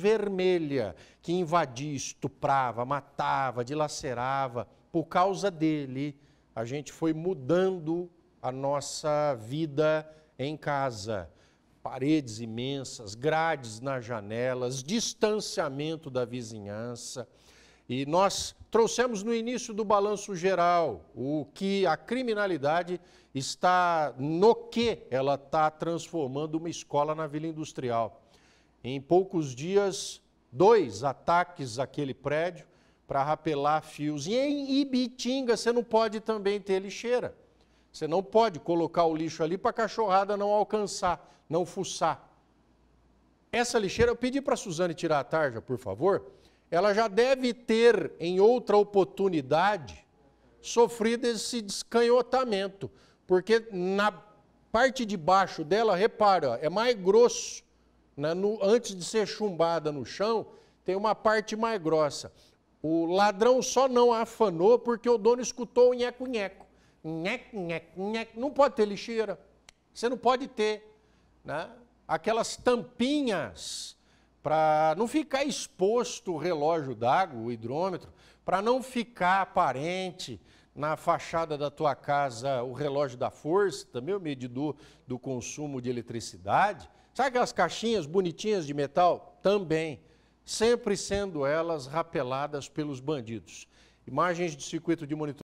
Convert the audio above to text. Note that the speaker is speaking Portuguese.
vermelha que invadia, estuprava, matava, dilacerava. Por causa dele, a gente foi mudando a nossa vida em casa. Paredes imensas, grades nas janelas, distanciamento da vizinhança. E nós trouxemos no início do balanço geral o que a criminalidade está, no que ela está transformando uma escola na Vila Industrial. Em poucos dias, dois ataques àquele prédio para rapelar fios. E em Ibitinga você não pode também ter lixeira. Você não pode colocar o lixo ali para a cachorrada não alcançar, não fuçar. Essa lixeira, eu pedi para a Suzane tirar a tarja, por favor. Ela já deve ter, em outra oportunidade, sofrido esse descanhotamento. Porque na parte de baixo dela, repara, é mais grosso né, no, antes de ser chumbada no chão, tem uma parte mais grossa. O ladrão só não afanou porque o dono escutou o nheco-nheco. Nheco-nheco-nheco. Não pode ter lixeira. Você não pode ter. Né? Aquelas tampinhas para não ficar exposto o relógio d'água, o hidrômetro, para não ficar aparente na fachada da tua casa o relógio da força, também o medidor do consumo de eletricidade. Sabe aquelas caixinhas bonitinhas de metal? Também, sempre sendo elas rapeladas pelos bandidos. Imagens de circuito de monitoramento.